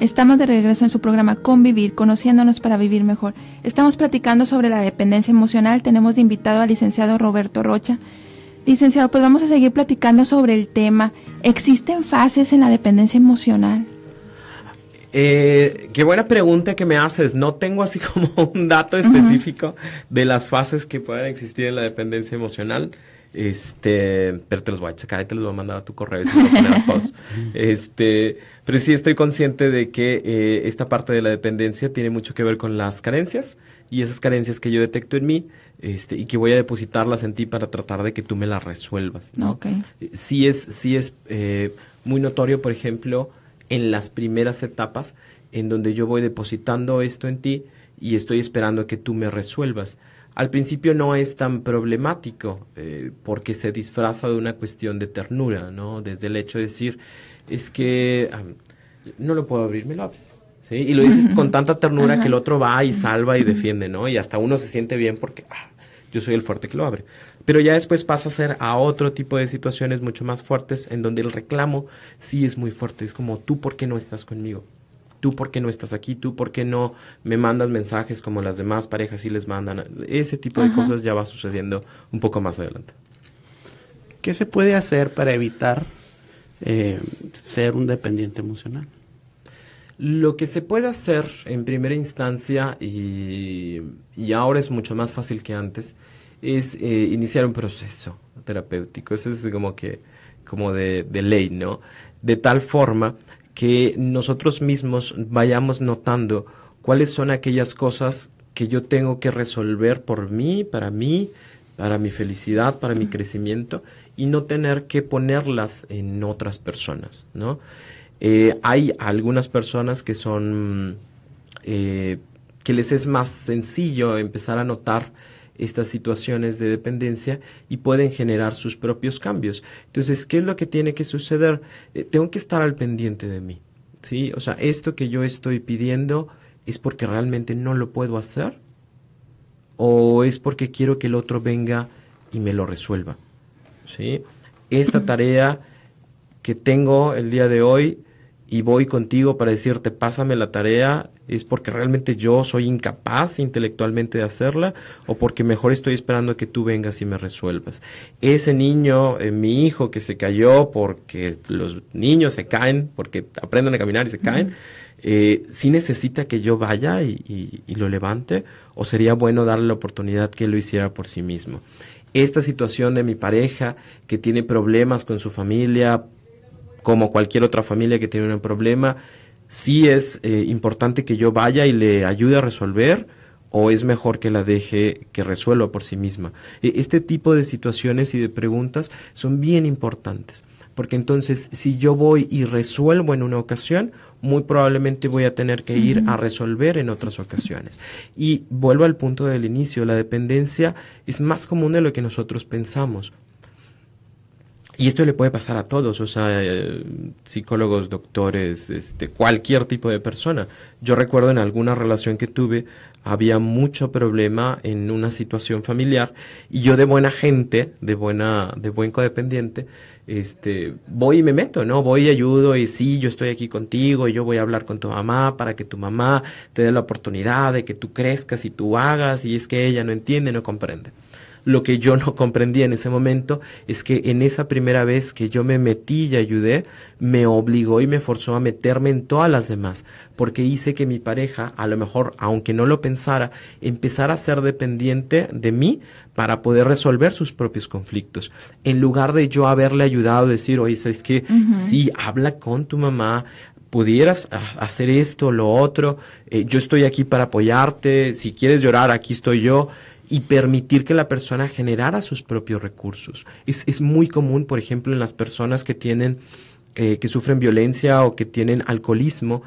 Estamos de regreso en su programa Convivir, conociéndonos para vivir mejor. Estamos platicando sobre la dependencia emocional. Tenemos de invitado al licenciado Roberto Rocha. Licenciado, pues vamos a seguir platicando sobre el tema. ¿Existen fases en la dependencia emocional? Eh, qué buena pregunta que me haces. No tengo así como un dato específico de las fases que pueden existir en la dependencia emocional. Este, pero te los voy a checar y te los voy a mandar a tu correo Este, pero sí estoy consciente de que eh, esta parte de la dependencia tiene mucho que ver con las carencias y esas carencias que yo detecto en mí este, y que voy a depositarlas en ti para tratar de que tú me las resuelvas. ¿no? Sí es, sí es eh, muy notorio, por ejemplo, en las primeras etapas en donde yo voy depositando esto en ti y estoy esperando que tú me resuelvas al principio no es tan problemático eh, porque se disfraza de una cuestión de ternura, ¿no? Desde el hecho de decir, es que no lo puedo abrir, me lo abres. ¿Sí? Y lo dices con tanta ternura que el otro va y salva y defiende, ¿no? Y hasta uno se siente bien porque ah, yo soy el fuerte que lo abre. Pero ya después pasa a ser a otro tipo de situaciones mucho más fuertes en donde el reclamo sí es muy fuerte. Es como, ¿tú por qué no estás conmigo? tú por qué no estás aquí, tú por qué no me mandas mensajes como las demás parejas y les mandan. Ese tipo de cosas ya va sucediendo un poco más adelante. ¿Qué se puede hacer para evitar eh, ser un dependiente emocional? Lo que se puede hacer en primera instancia y, ahora es mucho más fácil que antes es eh, iniciar un proceso terapéutico. Eso es como que como de ley, ¿no? De tal forma que nosotros mismos vayamos notando cuáles son aquellas cosas que yo tengo que resolver por mí, para mí, para mi felicidad, para mi crecimiento y no tener que ponerlas en otras personas, ¿no? Eh, hay algunas personas que son eh, que les es más sencillo empezar a notar estas situaciones de dependencia y pueden generar sus propios cambios. Entonces, ¿qué es lo que tiene que suceder? Eh, tengo que estar al pendiente de mí. ¿sí? O sea, esto que yo estoy pidiendo es porque realmente no lo puedo hacer o es porque quiero que el otro venga y me lo resuelva. ¿sí? Esta tarea que tengo el día de hoy y voy contigo para decirte pásame la tarea, es porque realmente yo soy incapaz intelectualmente de hacerla o porque mejor estoy esperando a que tú vengas y me resuelvas. Ese niño, eh, mi hijo que se cayó porque los niños se caen, porque aprenden a caminar y se caen, ...si eh, ¿sí necesita que yo vaya y, y lo levante o sería bueno darle la oportunidad que lo hiciera por sí mismo? Esta situación de mi pareja que tiene problemas con su familia, como cualquier otra familia que tiene un problema, si es eh, importante que yo vaya y le ayude a resolver o es mejor que la deje que resuelva por sí misma. E, este tipo de situaciones y de preguntas son bien importantes, porque entonces si yo voy y resuelvo en una ocasión, muy probablemente voy a tener que ir a resolver en otras ocasiones. Y vuelvo al punto del inicio, la dependencia es más común de lo que nosotros pensamos. Y esto le puede pasar a todos, o sea, eh, psicólogos, doctores, este, cualquier tipo de persona. Yo recuerdo en alguna relación que tuve, había mucho problema en una situación familiar y yo de buena gente, de buena, de buen codependiente, este, voy y me meto, ¿no? Voy y ayudo y sí, yo estoy aquí contigo y yo voy a hablar con tu mamá para que tu mamá te dé la oportunidad de que tú crezcas y tú hagas y es que ella no entiende, no comprende. Lo que yo no comprendía en ese momento es que en esa primera vez que yo me metí y ayudé, me obligó y me forzó a meterme en todas las demás, porque hice que mi pareja, a lo mejor, aunque no lo pensara, empezara a ser dependiente de mí para poder resolver sus propios conflictos. En lugar de yo haberle ayudado a decir, oye, ¿sabes que Sí, habla con tu mamá, pudieras hacer esto, lo otro, eh, yo estoy aquí para apoyarte, si quieres llorar, aquí estoy yo, y permitir que la persona generara sus propios recursos. Es, muy común, por ejemplo, en las personas que tienen... Eh, que sufren violencia o que tienen alcoholismo.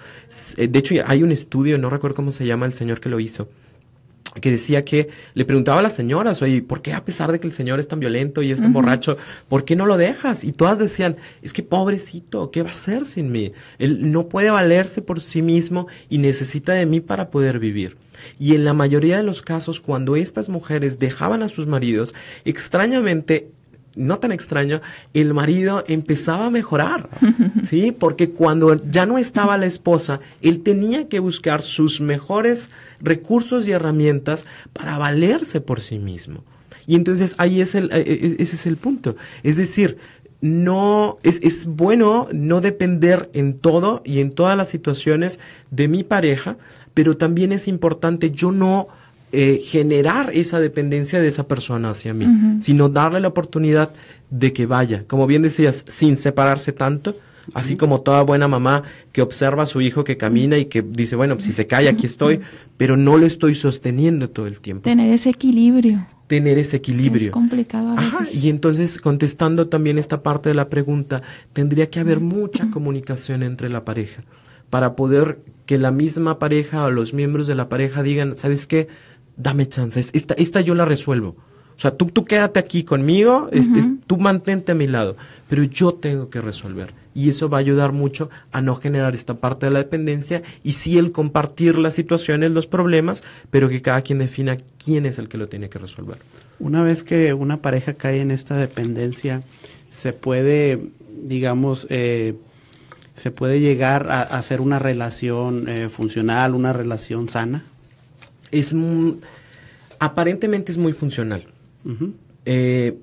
Eh, de hecho, hay un estudio, no recuerdo cómo se llama el señor que lo hizo, que decía que le preguntaba a las señoras, oye, ¿por qué a pesar de que el señor es tan violento y es tan borracho, ¿por qué no lo dejas? Y todas decían, es que pobrecito, ¿qué va a hacer sin mí? Él no puede valerse por sí mismo y necesita de mí para poder vivir. Y en la mayoría de los casos, cuando estas mujeres dejaban a sus maridos, extrañamente no tan extraño, el marido empezaba a mejorar, ¿sí? Porque cuando ya no estaba la esposa, él tenía que buscar sus mejores recursos y herramientas para valerse por sí mismo. Y entonces ahí es el, eh, eh, ese es el punto. Es decir, no es, es, bueno no depender en todo y en todas las situaciones de mi pareja, pero también es importante yo no eh, generar esa dependencia de esa persona hacia mí, sino darle la oportunidad de que vaya, como bien decías, sin separarse tanto, Así como toda buena mamá que observa a su hijo que camina y que dice, bueno, pues, si se cae, aquí estoy, pero no lo estoy sosteniendo todo el tiempo. Tener ese equilibrio. Tener ese equilibrio. Es complicado y entonces, contestando también esta parte de la pregunta, tendría que haber mucha comunicación entre la pareja para poder que la misma pareja o los miembros de la pareja digan, ¿sabes qué? dame chance, esta, yo la resuelvo. O sea, tú, tú quédate aquí conmigo, este, tú mantente a mi lado, pero yo tengo que resolver. Y eso va a ayudar mucho a no generar esta parte de la dependencia y sí el compartir las situaciones, los problemas, pero que cada quien defina quién es el que lo tiene que resolver. Una vez que una pareja cae en esta dependencia, se puede, digamos, eh, se puede llegar a, hacer una relación eh, funcional, una relación sana es aparentemente es muy funcional. Eh,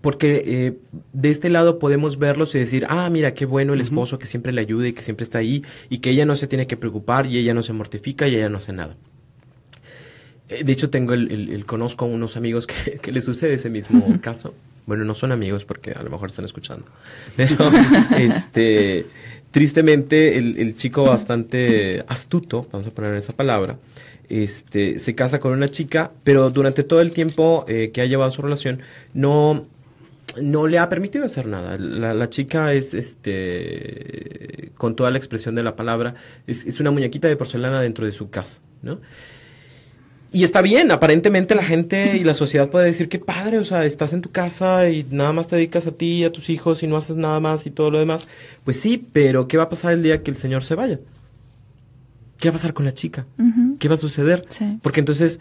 porque eh, de este lado podemos verlos y decir, ah, mira, qué bueno el esposo que siempre le ayude y que siempre está ahí y que ella no se tiene que preocupar y ella no se mortifica y ella no hace nada. Eh, de hecho, tengo el, conozco a unos amigos que, que les sucede ese mismo caso. Bueno, no son amigos porque a lo mejor están escuchando. este, tristemente, el, chico bastante astuto, vamos a poner esa palabra, este, se casa con una chica, pero durante todo el tiempo eh, que ha llevado su relación, no, no le ha permitido hacer nada. La, chica es, este, con toda la expresión de la palabra, es, es una muñequita de porcelana dentro de su casa, ¿no? Y está bien, aparentemente la gente y la sociedad puede decir que padre, o sea, estás en tu casa y nada más te dedicas a ti y a tus hijos y no haces nada más y todo lo demás. Pues sí, pero ¿qué va a pasar el día que el señor se vaya? ¿Qué va a pasar con la chica? ¿Qué va a suceder? Porque entonces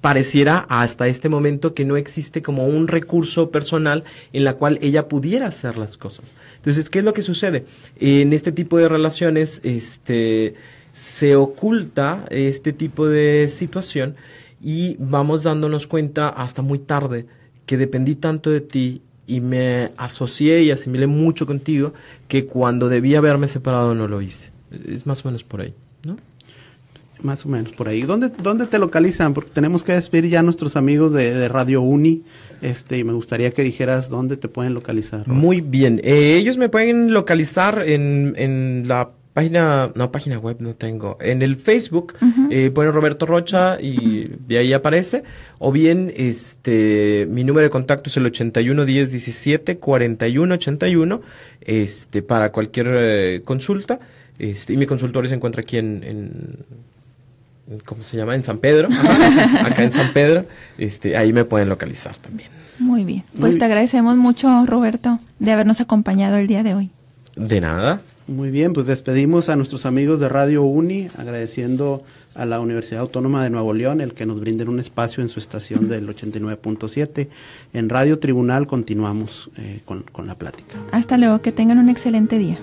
pareciera hasta este momento que no existe como un recurso personal en la cual ella pudiera hacer las cosas. Entonces, ¿qué es lo que sucede? En este tipo de relaciones, este se oculta este tipo de situación y vamos dándonos cuenta hasta muy tarde que dependí tanto de ti y me asocié y asimilé mucho contigo que cuando debía haberme separado no lo hice. Es más o menos por ahí, ¿no? Más o menos por ahí. ¿Dónde, dónde te localizan? Porque tenemos que despedir ya a nuestros amigos de, Radio Uni. Este, y me gustaría que dijeras dónde te pueden localizar. Muy bien. Eh, ellos me pueden localizar en, en la Página, no, página web no tengo. En el Facebook eh, pone Roberto Rocha y de ahí aparece. O bien, este, mi número de contacto es el 81 10 17 41 81, este, para cualquier eh, consulta. Este, y mi consultorio se encuentra aquí en, ¿cómo se llama? En San Pedro. acá en San Pedro. Este, ahí me pueden localizar también. Muy bien. Pues te agradecemos mucho, Roberto, de habernos acompañado el día de hoy. De nada. Muy bien, pues despedimos a nuestros amigos de Radio Uni, agradeciendo a la Universidad Autónoma de Nuevo León el que nos brinden un espacio en su estación del 89.7. En Radio Tribunal continuamos eh, con la plática. Hasta luego, que tengan un excelente día.